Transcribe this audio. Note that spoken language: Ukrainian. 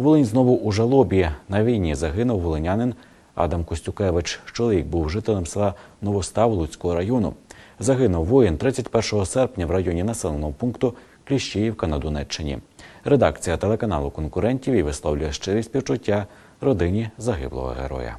Волинь знову у жалобі. На війні загинув волинянин Адам Костюкевич. Чоловік був жителем села Новостав Луцького району. Загинув воїн 31 серпня в районі населеного пункту Кліщіївка на Донеччині. Редакція телеканалу конкурентів і висловлює щирі співчуття родині загиблого героя.